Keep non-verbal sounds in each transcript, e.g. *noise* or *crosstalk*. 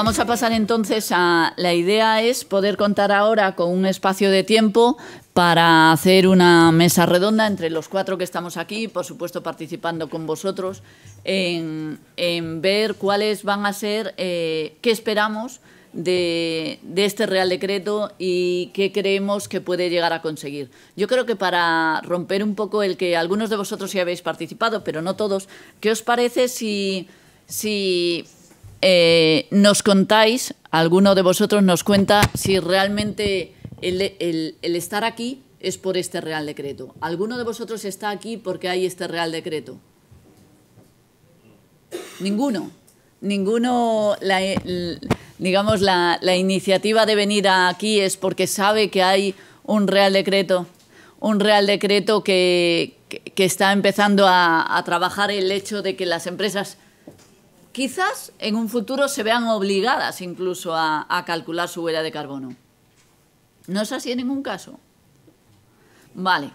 vamos a pasar entonces a... La idea es poder contar ahora con un espacio de tiempo para hacer una mesa redonda entre los cuatro que estamos aquí, por supuesto participando con vosotros, en, ver cuáles van a ser, eh, qué esperamos de, este Real Decreto y qué creemos que puede llegar a conseguir. Yo creo que para romper un poco el que algunos de vosotros ya habéis participado, pero no todos, ¿qué os parece si, si eh, nos contáis, alguno de vosotros nos cuenta si realmente el, estar aquí es por este Real Decreto. ¿Alguno de vosotros está aquí porque hay este Real Decreto? Ninguno. Ninguno, la, digamos, la, iniciativa de venir aquí es porque sabe que hay un Real Decreto, un Real Decreto que, está empezando a trabajar el hecho de que las empresas quizás en un futuro se vean obligadas incluso a, calcular su huella de carbono. No es así en ningún caso. Vale.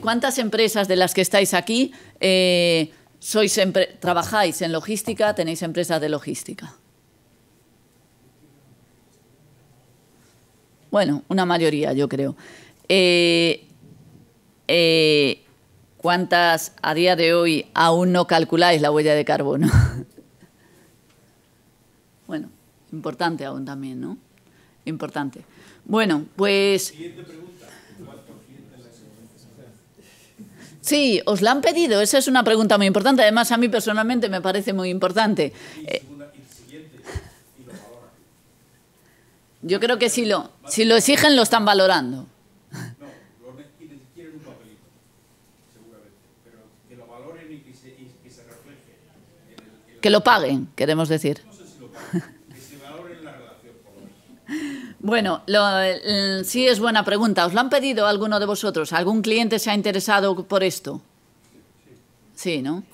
¿Cuántas empresas de las que estáis aquí eh, sois trabajáis en logística, tenéis empresas de logística? Bueno, una mayoría, yo creo. Eh, eh, ¿Cuántas a día de hoy aún no calculáis la huella de carbono? *laughs* Importante aún también, ¿no? Importante. Bueno, pues... Siguiente pregunta. Sí, os la han pedido. Esa es una pregunta muy importante. Además, a mí personalmente me parece muy importante. Eh, yo creo que si lo, si lo exigen, lo están valorando. que lo paguen, queremos decir. Bueno, eh, sí es buena pregunta. ¿Os lo han pedido alguno de vosotros? ¿Algún cliente se ha interesado por esto? Sí, ¿no?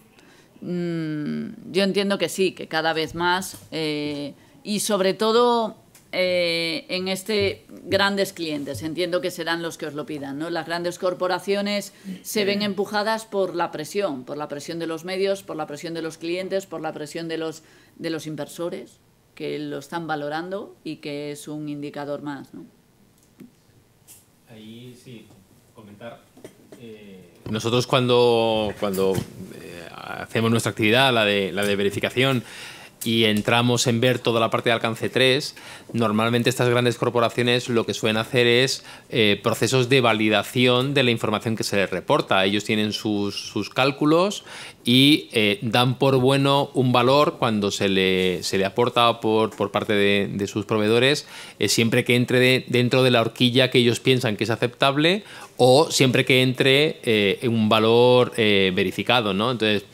Mm, yo entiendo que sí, que cada vez más. Eh, y sobre todo eh, en este grandes clientes, entiendo que serán los que os lo pidan, ¿no? Las grandes corporaciones se ven empujadas por la presión, por la presión de los medios, por la presión de los clientes, por la presión de los, de los inversores que lo están valorando y que es un indicador más. Ahí sí, comentar. Eh, Nosotros cuando, cuando eh, hacemos nuestra actividad, la de, la de verificación, y entramos en ver toda la parte de alcance 3, normalmente estas grandes corporaciones lo que suelen hacer es eh, procesos de validación de la información que se les reporta. Ellos tienen sus, cálculos y eh, dan por bueno un valor cuando se le, se le aporta por, parte de, sus proveedores, eh, siempre que entre dentro de la horquilla que ellos piensan que es aceptable o siempre que entre un valor verificado. ¿no? Entonces,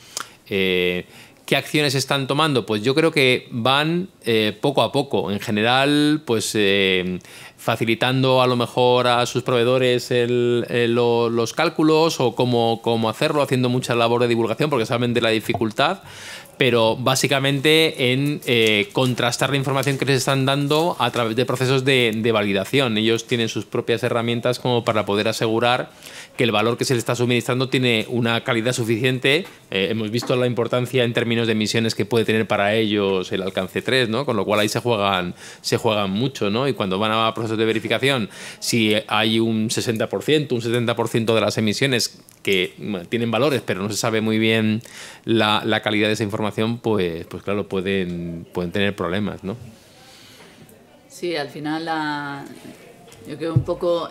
¿Qué acciones están tomando? Pues yo creo que van eh, poco a poco. En general, pues eh, facilitando a lo mejor a sus proveedores los cálculos o cómo, cómo hacerlo, haciendo mucha labor de divulgación porque saben de la dificultad pero básicamente en eh, contrastar la información que les están dando a través de procesos de, validación. Ellos tienen sus propias herramientas como para poder asegurar que el valor que se le está suministrando tiene una calidad suficiente. Eh, hemos visto la importancia en términos de emisiones que puede tener para ellos el alcance 3, ¿no? con lo cual ahí se juegan, se juegan mucho. ¿no? Y cuando van a procesos de verificación, si hay un 60%, un 70% de las emisiones que tienen valores, pero no se sabe muy bien la calidad de esa información, pues, pues claro, pueden, pueden tener problemas, ¿no? Sí, al final yo creo un poco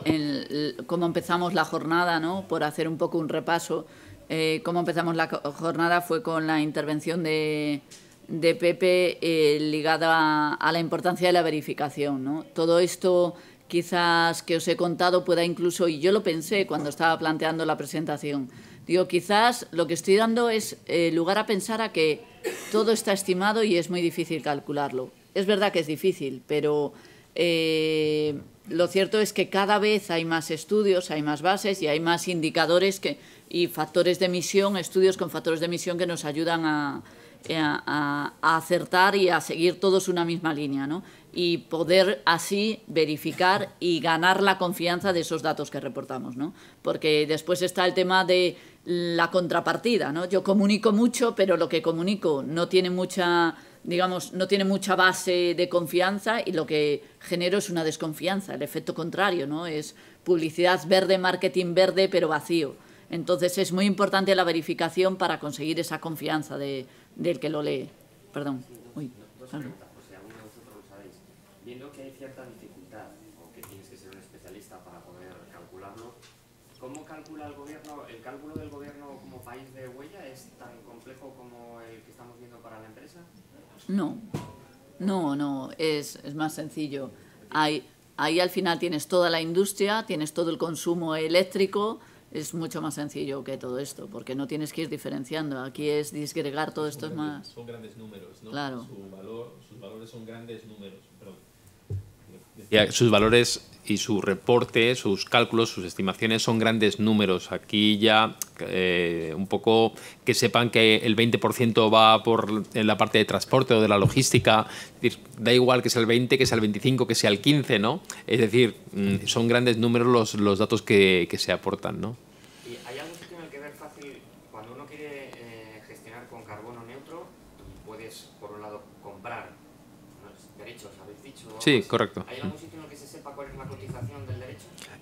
cómo empezamos la jornada, ¿no? Por hacer un poco un repaso. Eh, cómo empezamos la jornada fue con la intervención de, de Pepe eh, ligada a, a, la importancia de la verificación. ¿no? Todo esto quizás que os he contado pueda incluso, y yo lo pensé cuando estaba planteando la presentación, Digo, quizás lo que estoy dando es eh, lugar a pensar a que todo está estimado y es muy difícil calcularlo. Es verdad que es difícil, pero eh, lo cierto es que cada vez hay más estudios, hay más bases y hay más indicadores y factores de emisión, estudios con factores de emisión que nos ayudan a, a acertar y a seguir todos una misma línea, ¿no? y poder así verificar y ganar la confianza de esos datos que reportamos, ¿no? Porque después está el tema de la contrapartida, ¿no? Yo comunico mucho, pero lo que comunico no tiene mucha, digamos, no tiene mucha base de confianza y lo que genero es una desconfianza, el efecto contrario, ¿no? Es publicidad verde, marketing verde, pero vacío. Entonces es muy importante la verificación para conseguir esa confianza de, del que lo lee. Perdón. Viendo que hay cierta dificultad, o que tienes que ser un especialista para poder calcularlo, ¿cómo calcula el gobierno? El cálculo del No, no, no, es, más sencillo. Ahí, ahí al final tienes toda la industria, tienes todo el consumo eléctrico, es mucho más sencillo que todo esto, porque no tienes que ir diferenciando. Aquí es disgregar todo esto más. Son grandes números, ¿no? Claro. sus valores son grandes números, sus valores y su reporte, sus cálculos, sus estimaciones son grandes números. Aquí ya eh, un poco que sepan que el 20% va por la parte de transporte o de la logística. da igual que sea el 20, que sea el 25, que sea el 15, ¿no? Es decir, mm, son grandes números los, datos que, que se aportan, ¿no? Sí, correcto. ¿Hay algún sitio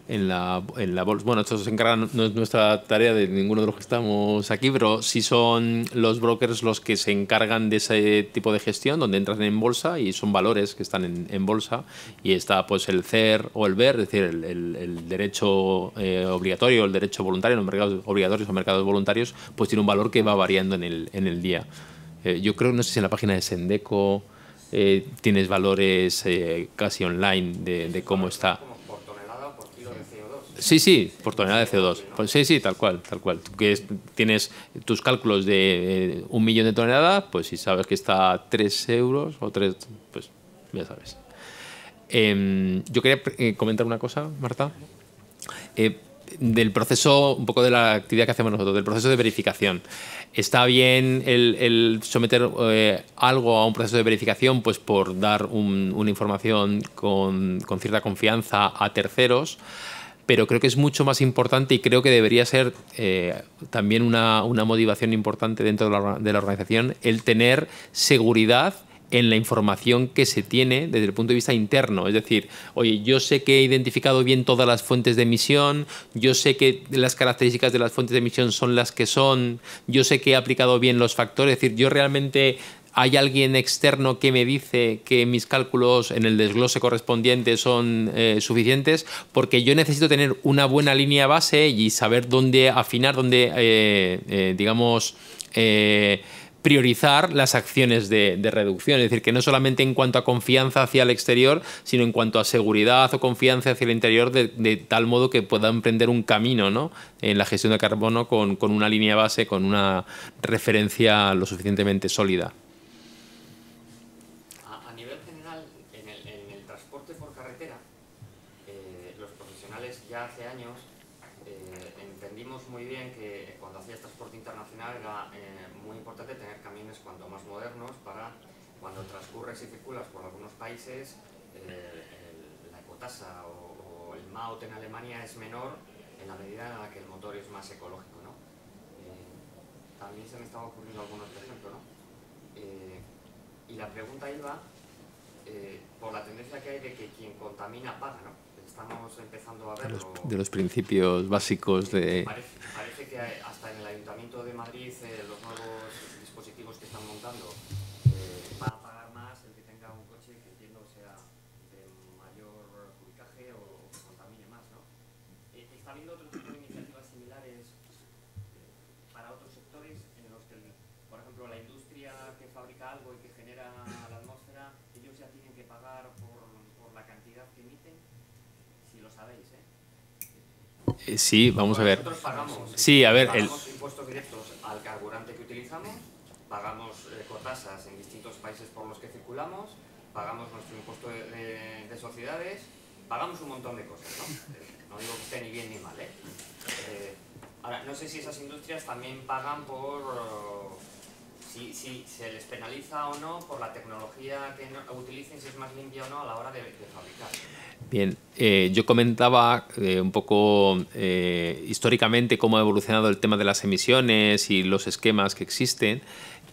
en la, en la bolsa. Bueno, esto se encarga, no es nuestra tarea de ninguno de los que estamos aquí, pero sí son los brokers los que se encargan de ese tipo de gestión, donde entran en bolsa y son valores que están en, en bolsa. Y está pues el CER o el BER, es decir, el, derecho eh, obligatorio, el derecho voluntario, los mercados obligatorios o mercados voluntarios, pues tiene un valor que va variando en el, en el día. Eh, yo creo, no sé si en la página de Sendeco eh, tienes valores casi online de, de cómo está. Sí, sí, por tonelada de CO2. Pues sí, sí, tal cual, tal cual. Tú que tienes tus cálculos de eh, un millón de toneladas, pues si sabes que está a 3 euros o 3, pues ya sabes. Em, yo quería eh, comentar una cosa, Marta. Eh, del proceso, un poco de la actividad que hacemos nosotros, del proceso de verificación. ¿Está bien el, someter algo a un proceso de verificación pues por dar una información con, con cierta confianza a terceros? pero creo que es mucho más importante y creo que debería ser eh, también una, motivación importante dentro de la, de la organización el tener seguridad en la información que se tiene desde el punto de vista interno. Es decir, oye, yo sé que he identificado bien todas las fuentes de emisión, yo sé que las características de las fuentes de emisión son las que son, yo sé que he aplicado bien los factores, es decir, yo realmente hay alguien externo que me dice que mis cálculos en el desglose correspondiente son eh, suficientes, porque yo necesito tener una buena línea base y saber dónde afinar, dónde, eh, eh, digamos, priorizar las acciones de, reducción. Es decir, que no solamente en cuanto a confianza hacia el exterior, sino en cuanto a seguridad o confianza hacia el interior, de, tal modo que pueda emprender un camino ¿no? en la gestión de carbono con una línea base, con una referencia lo suficientemente sólida. importante tener camiones cuanto más modernos para cuando transcurres y circulas por algunos países, eh, la ecotasa o, el MAUT en Alemania es menor en la medida en la que el motor es más ecológico. Eh, también se me estaba ocurriendo algunos ejemplos, eh, y la pregunta iba por la tendencia que hay de que quien contamina paga. ¿no? estamos empezando a ver. De los, de los principios básicos de... Parece, que hasta en el Ayuntamiento de Madrid eh, los nuevos dispositivos que están montando eh, van lo sabéis, ¿eh? ¿eh? Sí, vamos a ver. Nosotros pagamos, eh, sí, a ver, el... impuestos directos al carburante que utilizamos, pagamos eh, cotasas en distintos países por los que circulamos, pagamos nuestro impuesto de, sociedades, pagamos un montón de cosas, ¿no? No digo que esté ni bien ni mal, eh Ahora, no sé si esas industrias también pagan por si, se les penaliza o no por la tecnología que utilicen, si es más limpia o no a la hora de, fabricar. Bien, eh, yo comentaba eh, un poco eh, históricamente cómo ha evolucionado el tema de las emisiones y los esquemas que existen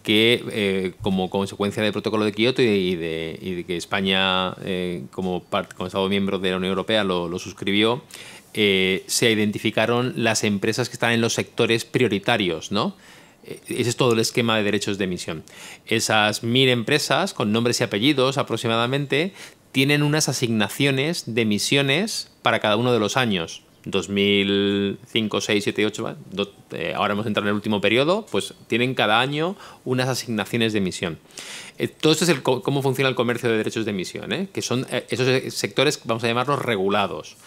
que como consecuencia del protocolo de Kioto y de, que España como, como, Estado miembro de la Unión Europea lo, suscribió, se identificaron las empresas que están en los sectores prioritarios, ¿no? ese es todo el esquema de derechos de emisión. Esas mil empresas, con nombres y apellidos aproximadamente, tienen unas asignaciones de emisiones para cada uno de los años. 2005, 6, 7, 8, ahora hemos entrado en el último periodo, pues tienen cada año unas asignaciones de emisión. Eh, todo esto es el, cómo funciona el comercio de derechos de emisión, ¿eh? que son eh, esos sectores, vamos a llamarlos regulados.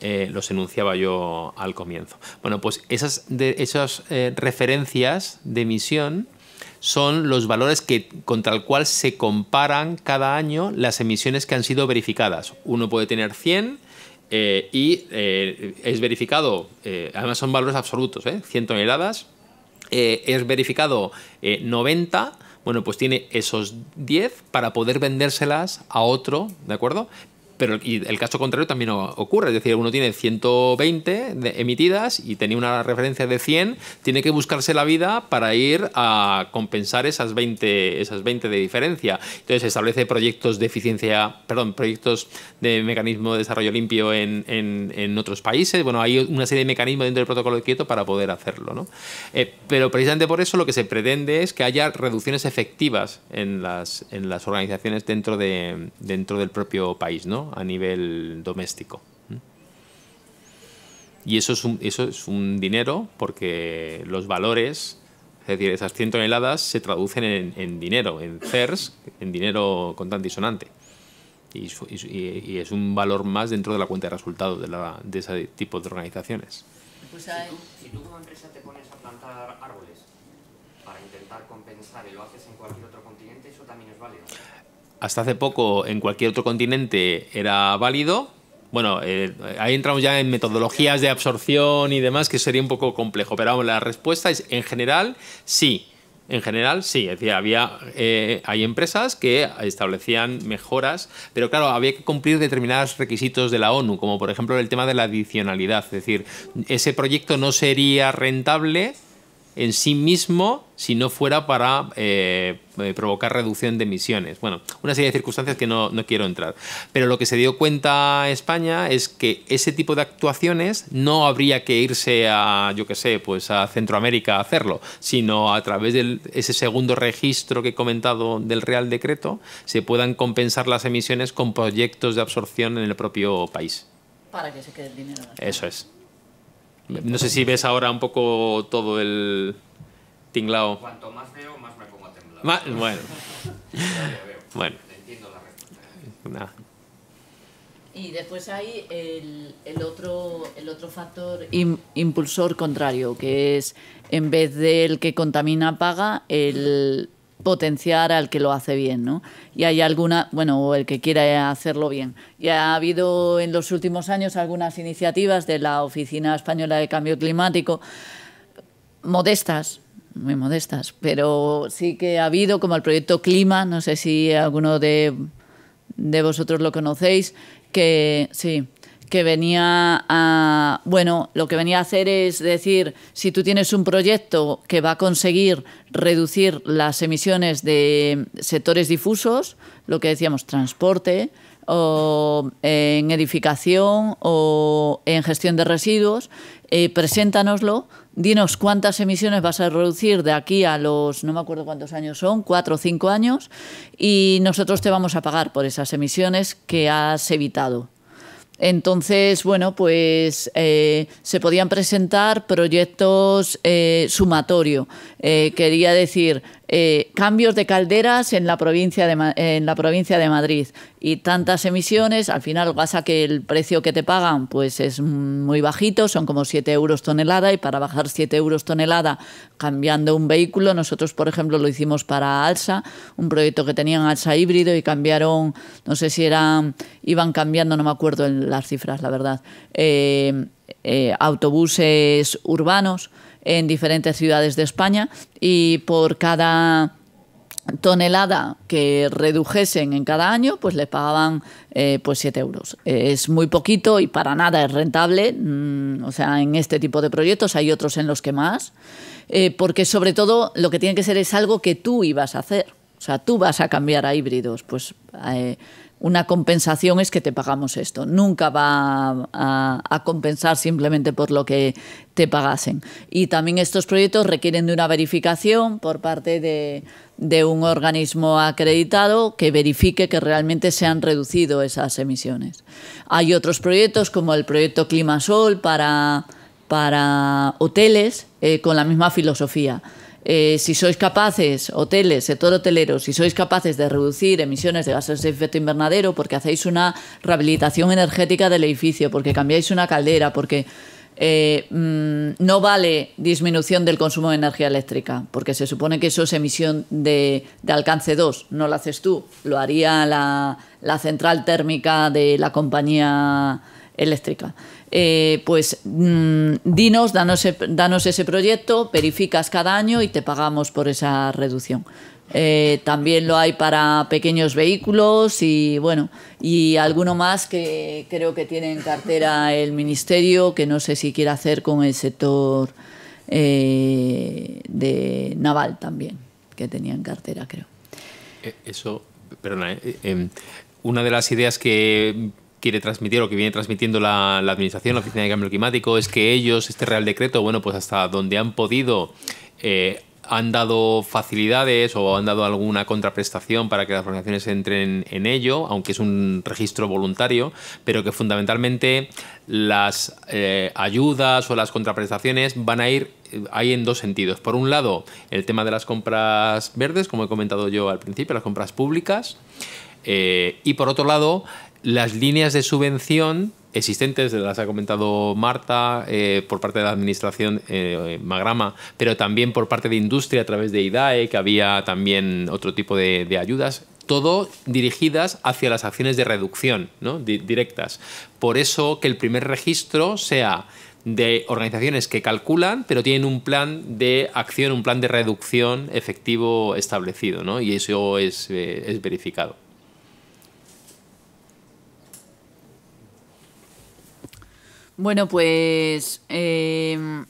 Eh, los enunciaba yo al comienzo. Bueno, pues esas, esas eh, referencias de emisión son los valores contra el cual se comparan cada año las emisiones que han sido verificadas. Uno puede tener 100 eh, y es verificado, además son valores absolutos, 100 toneladas, es verificado 90, bueno, pues tiene esos 10 para poder vendérselas a otro, ¿de acuerdo? Pero el caso contrario también ocurre, es decir, uno tiene 120 emitidas y tenía una referencia de 100, tiene que buscarse la vida para ir a compensar esas 20, esas 20 de diferencia. Entonces establece proyectos de eficiencia, perdón, proyectos de mecanismo de desarrollo limpio en, otros países. Bueno, hay una serie de mecanismos dentro del protocolo de Kioto para poder hacerlo. ¿no? Eh, pero precisamente por eso lo que se pretende es que haya reducciones efectivas en las, en las organizaciones dentro, de, dentro del propio país. ¿no? a nivel doméstico. Y eso es, un, eso es un dinero porque los valores, es decir, esas 100 toneladas se traducen en, dinero, en CERS, en dinero contante y sonante. Y, es un valor más dentro de la cuenta de resultados de, de ese tipo de organizaciones. Pues si, si tú como empresa te pones a plantar árboles para intentar compensar y lo haces en cualquier otro continente, ¿eso también es válido? hasta hace poco en cualquier otro continente era válido. Bueno, eh, ahí entramos ya en metodologías de absorción y demás, que sería un poco complejo, pero vamos, la respuesta es en general sí. En general, sí, es decir, había, eh, hay empresas que establecían mejoras, pero claro, había que cumplir determinados requisitos de la ONU, como por ejemplo el tema de la adicionalidad, es decir, ese proyecto no sería rentable en sí mismo si no fuera para eh, eh, provocar reducción de emisiones. Bueno, una serie de circunstancias que no, quiero entrar. Pero lo que se dio cuenta España es que ese tipo de actuaciones no habría que irse a, yo qué sé, pues a Centroamérica a hacerlo, sino a través de ese segundo registro que he comentado del Real Decreto, se puedan compensar las emisiones con proyectos de absorción en el propio país. Para que se quede el dinero. Eso es. No sé si ves ahora un poco todo el tinglao. Cuanto más veo, más me pongo a *laughs* bueno. Entiendo la respuesta. Y después hay el, otro, el otro factor impulsor contrario, que es en vez del que contamina paga, el potenciar al que lo hace bien, ¿no? Y hay alguna, bueno, o el que quiera hacerlo bien. Ya ha habido en los últimos años algunas iniciativas de la Oficina Española de Cambio Climático modestas, muy modestas, pero sí que ha habido como el proyecto Clima, no sé si alguno de, de vosotros lo conocéis, que sí, que venía a, bueno, lo que venía a hacer es decir, si tú tienes un proyecto que va a conseguir reducir las emisiones de sectores difusos, lo que decíamos, transporte, o en edificación o en gestión de residuos, eh, preséntanoslo, dinos cuántas emisiones vas a reducir de aquí a los, no me acuerdo cuántos años son, cuatro o cinco años, y nosotros te vamos a pagar por esas emisiones que has evitado. Entonces, bueno, pues eh, se podían presentar proyectos eh, sumatorio. Eh, quería decir, eh, cambios de calderas en la, provincia de, en la provincia de Madrid y tantas emisiones, al final pasa que el precio que te pagan pues es muy bajito, son como 7 euros tonelada y para bajar 7 euros tonelada cambiando un vehículo, nosotros por ejemplo lo hicimos para Alsa, un proyecto que tenían Alsa híbrido y cambiaron, no sé si eran, iban cambiando, no me acuerdo en las cifras la verdad, eh, eh, autobuses urbanos en diferentes ciudades de España y por cada tonelada que redujesen en cada año, pues le pagaban eh, pues 7 euros. Es muy poquito y para nada es rentable, mm, o sea, en este tipo de proyectos hay otros en los que más, eh, porque sobre todo lo que tiene que ser es algo que tú ibas a hacer. O sea, tú vas a cambiar a híbridos. Pues eh, una compensación es que te pagamos esto. Nunca va a, compensar simplemente por lo que te pagasen. Y también estos proyectos requieren de una verificación por parte de, un organismo acreditado que verifique que realmente se han reducido esas emisiones. Hay otros proyectos como el proyecto Climasol para, para hoteles eh, con la misma filosofía. Eh, si sois capaces, hoteles, sector hotelero, si sois capaces de reducir emisiones de gases de efecto invernadero porque hacéis una rehabilitación energética del edificio, porque cambiáis una caldera, porque... Eh, mm, no vale disminución del consumo de energía eléctrica, porque se supone que eso es emisión de, alcance 2, no lo haces tú, lo haría la central térmica de la compañía eléctrica. Eh, pues mm, dinos, danos, e, danos, ese proyecto, verificas cada año y te pagamos por esa reducción. Eh, también lo hay para pequeños vehículos y bueno, y alguno más que creo que tiene en cartera el ministerio, que no sé si quiere hacer con el sector eh, de naval también, que tenía en cartera, creo. Eso, perdona, em, una de las ideas que quiere transmitir o que viene transmitiendo la, la Administración, la Oficina de Cambio Climático, es que ellos, este Real Decreto, bueno, pues hasta donde han podido, eh, han dado facilidades o han dado alguna contraprestación para que las organizaciones entren en ello, aunque es un registro voluntario, pero que fundamentalmente las eh, ayudas o las contraprestaciones van a ir eh, ahí en dos sentidos. Por un lado, el tema de las compras verdes, como he comentado yo al principio, las compras públicas, y por otro lado, las líneas de subvención existentes, las ha comentado Marta, eh, por parte de la administración eh, Magrama, pero también por parte de industria a través de IDAE, que había también otro tipo de, ayudas, todo dirigidas hacia las acciones de reducción ¿no? directas. Por eso que el primer registro sea de organizaciones que calculan, pero tienen un plan de acción, un plan de reducción efectivo establecido, ¿no? y eso es eh, verificado. Bueno, pues em,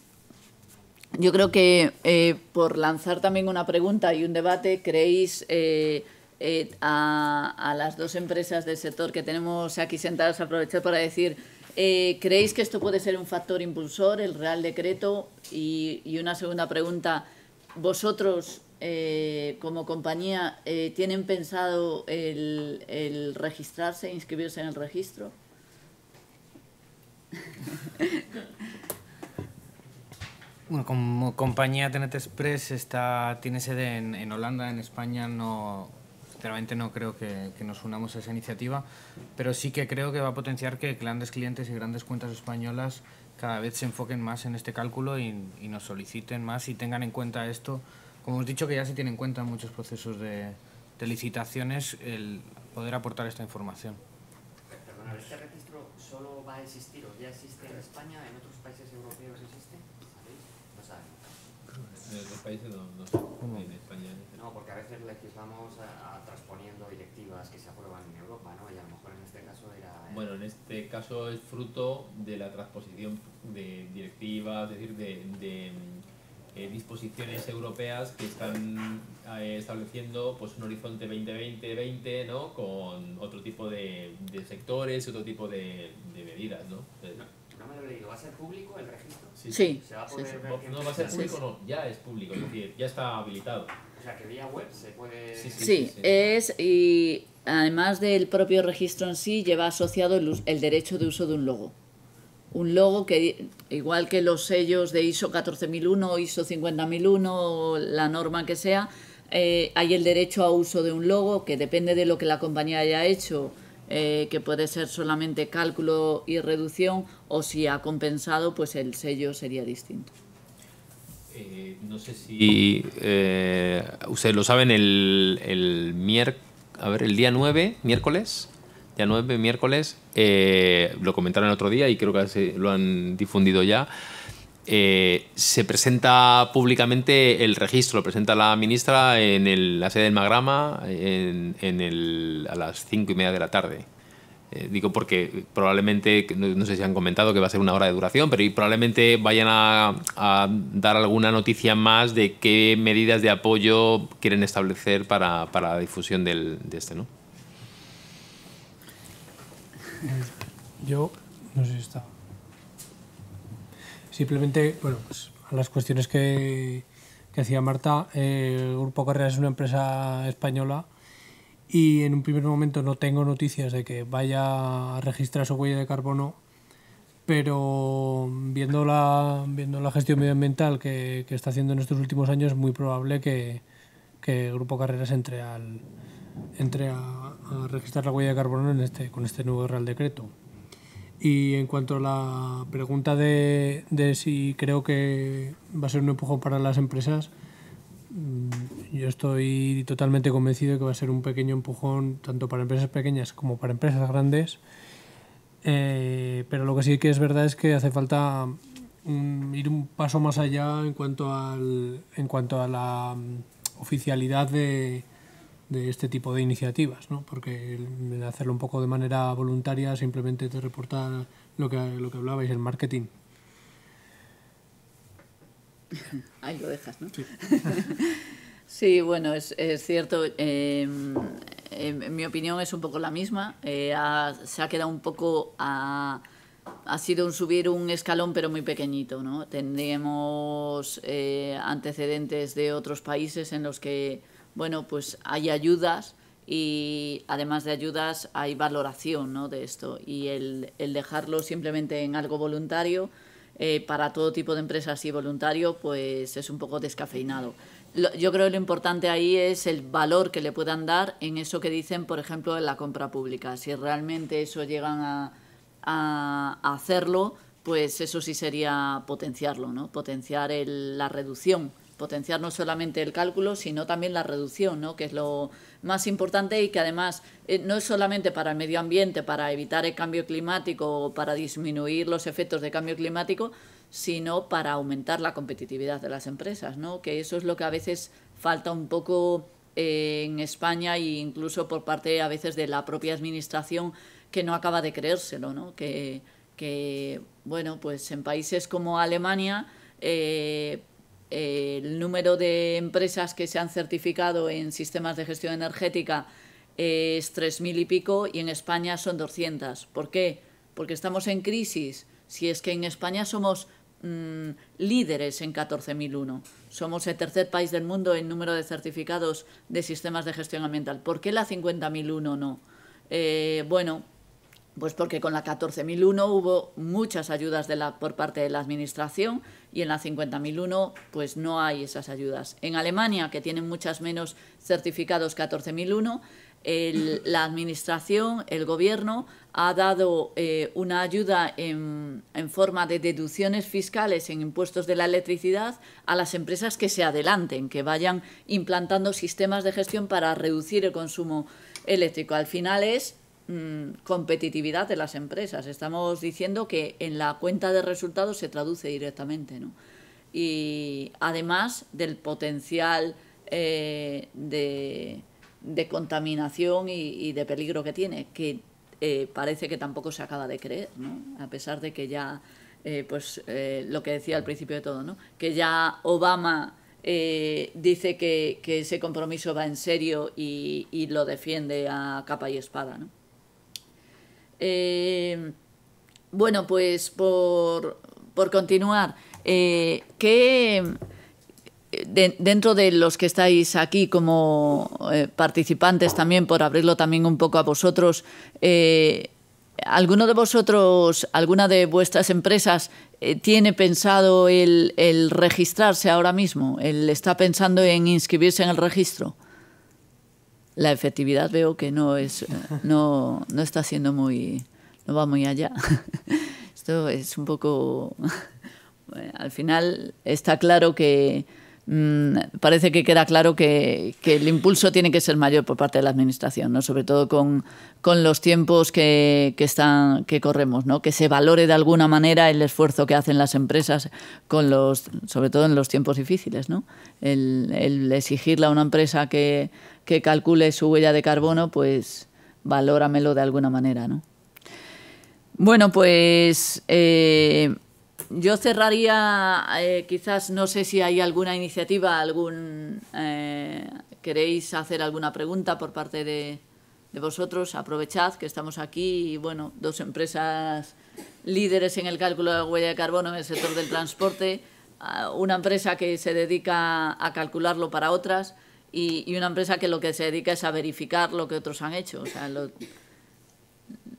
yo creo que eh, por lanzar también una pregunta y un debate, ¿creéis eh, eh, a, las dos empresas del sector que tenemos aquí sentadas aprovechar para decir, ¿creéis que esto puede ser un factor impulsor, el Real Decreto? Y, una segunda pregunta, ¿vosotros como compañía, ¿tienen pensado el, registrarse, inscribirse en el registro? *laughs* Bueno, como compañía Tenet Express está, tiene sede en, en Holanda, en España no, sinceramente no creo que, que, nos unamos a esa iniciativa, pero sí que creo que va a potenciar que grandes clientes y grandes cuentas españolas cada vez se enfoquen más en este cálculo y, y nos soliciten más y tengan en cuenta esto. Como hemos dicho que ya se tiene en cuenta en muchos procesos de, de licitaciones el poder aportar esta información solo va a existir o ya existe en España, en otros países europeos existe, ¿sabéis? No saben? En otros países no, no sé, en España. No, porque a veces legislamos a, a, transponiendo directivas que se aprueban en Europa, ¿no? Y a lo mejor en este caso era... Eh, bueno, en este caso es fruto de la transposición de directivas, es decir, de eh, disposiciones europeas que están eh, estableciendo pues, un horizonte 2020-20 ¿no? con otro tipo de, sectores otro tipo de, medidas. ¿no? Eh, no me lo he leído. ¿Va a ser público el registro? Sí. sí. ¿Se va a no, ¿va a ser público no? Ya es público, es decir, ya está habilitado. O sea, que vía web se puede... Sí, es... y además del propio registro en sí, lleva asociado el derecho de uso de un logo un logo que, igual que los sellos de ISO 14001, ISO 50001, la norma que sea, eh, hay el derecho a uso de un logo que depende de lo que la compañía haya hecho, eh, que puede ser solamente cálculo y reducción, o si ha compensado, pues el sello sería distinto. Eh, no sé si ustedes lo saben, el, el, a ver, el día 9, miércoles, ya 9, miércoles, eh, lo comentaron el otro día y creo que lo han difundido ya. Eh, se presenta públicamente el registro, lo presenta la ministra en la sede del Magrama en, a las cinco y media de la tarde. Eh, digo porque probablemente, no, sé si han comentado que va a ser una hora de duración, pero probablemente vayan a, dar alguna noticia más de qué medidas de apoyo quieren establecer para, la difusión de este, ¿no? Yo no sé si está. Simplemente, bueno, pues a las cuestiones que, hacía Marta, Grupo Carreras es una empresa española y en un primer momento no tengo noticias de que vaya a registrar su huella de carbono, pero viendo la, viendo la gestión medioambiental que, está haciendo en estos últimos años, es muy probable que, Grupo Carreras entre al entre a registrar la huella de carbono en este, con este nuevo Real Decreto. Y en cuanto a la pregunta de, si creo que va a ser un empujón para las empresas, mm, yo estoy totalmente convencido de que va a ser un pequeño empujón tanto para empresas pequeñas como para empresas grandes. Eh, pero lo que sí que es verdad es que hace falta mm, ir un paso más allá en cuanto, al, en cuanto a la mm, oficialidad de, de este tipo de iniciativas, ¿no? porque hacerlo un poco de manera voluntaria simplemente te reporta lo que, lo que hablabais, el marketing. *coughs* Ahí lo dejas, ¿no? Sí, *laughs* bueno, es, cierto. Em, em, en mi opinión es un poco la misma. Eh, se ha quedado un poco ha sido un subir un escalón, pero muy pequeñito. ¿no? Tendríamos eh, antecedentes de otros países en los que bueno, pues hay ayudas y además de ayudas hay valoración ¿no? de esto y el, dejarlo simplemente en algo voluntario eh, para todo tipo de empresas y voluntario pues es un poco descafeinado. yo creo que lo importante ahí es el valor que le puedan dar en eso que dicen, por ejemplo, en la compra pública. Si realmente eso llegan a, hacerlo, pues eso sí sería potenciarlo, ¿no? potenciar la reducción potenciar no solamente el cálculo, sino también la reducción, ¿no? que es lo más importante y que además eh, no es solamente para el medio ambiente, para evitar el cambio climático o para disminuir los efectos de cambio climático, sino para aumentar la competitividad de las empresas, ¿no? que eso es lo que a veces falta un poco eh, en España e incluso por parte a veces de la propia administración que no acaba de creérselo, ¿no? que, que bueno, pues en países como Alemania eh, el número de empresas que se han certificado en sistemas de gestión energética eh, es 3.000 y pico y en España son 200. ¿Por qué? Porque estamos en crisis. Si es que en España somos mm, líderes en 14.001. Somos el tercer país del mundo en número de certificados de sistemas de gestión ambiental. ¿Por qué la 50.001 no? Eh, bueno, pues porque con la 14.001 hubo muchas ayudas de la, por parte de la Administración y en la 50.001 pues no hay esas ayudas. En Alemania, que tienen muchas menos certificados 14.001, la Administración, el Gobierno, ha dado eh, una ayuda en, en, forma de deducciones fiscales en impuestos de la electricidad a las empresas que se adelanten, que vayan implantando sistemas de gestión para reducir el consumo eléctrico. Al final es Mm, competitividad de las empresas. Estamos diciendo que en la cuenta de resultados se traduce directamente, ¿no? Y además del potencial eh, de, contaminación y, de peligro que tiene, que eh, parece que tampoco se acaba de creer, ¿no? A pesar de que ya, eh, pues lo que decía al principio de todo, ¿no? Que ya Obama dice que, ese compromiso va en serio y, y, lo defiende a capa y espada, ¿no? Eh, bueno, pues por, continuar, eh, dentro de los que estáis aquí como eh, participantes también, por abrirlo también un poco a vosotros, ¿alguno de vosotros, alguna de vuestras empresas tiene pensado el, el registrarse ahora mismo? ¿El está pensando en inscribirse en el registro? la efectividad veo que no es eh, no, no está siendo muy no va muy allá *laughs* esto es un poco *laughs* al final está claro que Mm, parece que queda claro que, el impulso tiene que ser mayor por parte de la Administración, ¿no? sobre todo con, los tiempos que, están, que corremos, ¿no? que se valore de alguna manera el esfuerzo que hacen las empresas, con los, sobre todo en los tiempos difíciles. ¿no? El, exigirle a una empresa que, calcule su huella de carbono, pues valóramelo de alguna manera. Bueno, pues... Eh, yo cerraría, eh, quizás no sé si hay alguna iniciativa, algún eh, queréis hacer alguna pregunta por parte de, vosotros, aprovechad que estamos aquí bueno, dos empresas líderes en el cálculo de huella de carbono en el sector del transporte, ah, una empresa que se dedica a calcularlo para otras y, una empresa que lo que se dedica es a verificar lo que otros han hecho. O sea,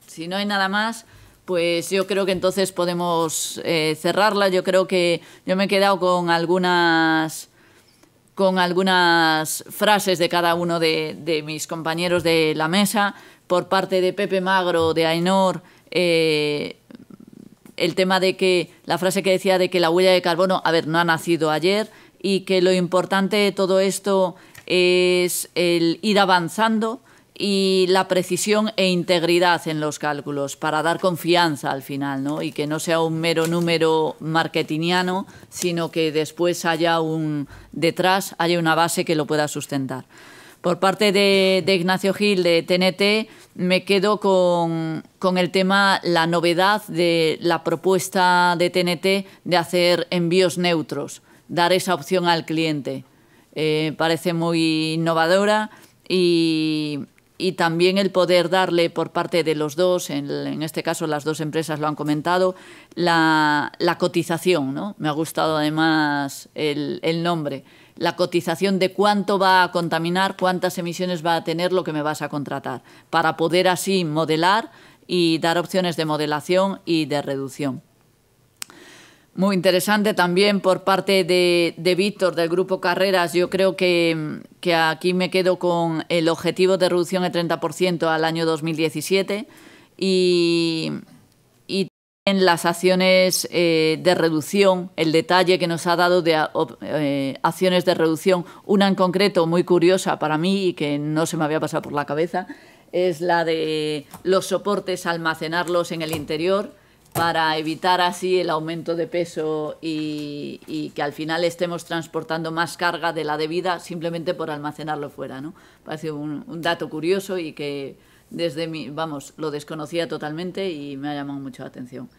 si no hay nada más, pues yo creo que entonces podemos eh, cerrarla. Yo creo que yo me he quedado con algunas con algunas frases de cada uno de, mis compañeros de la mesa. Por parte de Pepe Magro, de Ainor, eh, el tema de que la frase que decía de que la huella de carbono, a ver, no ha nacido ayer y que lo importante de todo esto es el ir avanzando y la precisión e integridad en los cálculos para dar confianza al final, Y que no sea un mero número marketingiano, sino que después haya un detrás, haya una base que lo pueda sustentar. Por parte de, Ignacio Gil de TNT, me quedo con, el tema, la novedad de la propuesta de TNT de hacer envíos neutros, dar esa opción al cliente. Eh, parece muy innovadora y, y también el poder darle por parte de los dos, en, este caso las dos empresas lo han comentado, la, cotización. ¿no? Me ha gustado además el nombre la cotización de cuánto va a contaminar, cuántas emisiones va a tener lo que me vas a contratar, para poder así modelar y dar opciones de modelación y de reducción. Muy interesante también por parte de, Víctor del Grupo Carreras. Yo creo que, aquí me quedo con el objetivo de reducción del 30% al año 2017 y, y en las acciones eh, de reducción, el detalle que nos ha dado de eh, acciones de reducción. Una en concreto muy curiosa para mí y que no se me había pasado por la cabeza es la de los soportes, almacenarlos en el interior para evitar así el aumento de peso y, que al final estemos transportando más carga de la debida simplemente por almacenarlo fuera. ¿no? Parece un, dato curioso y que desde mi, vamos, lo desconocía totalmente y me ha llamado mucho la atención.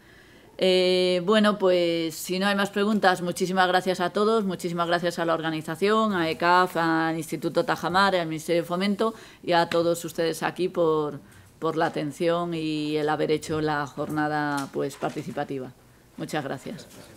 Eh, bueno, pues si no hay más preguntas, muchísimas gracias a todos, muchísimas gracias a la organización, a ECAF, al Instituto Tajamar, al Ministerio de Fomento y a todos ustedes aquí por, por la atención y el haber hecho la jornada pues participativa. Muchas gracias.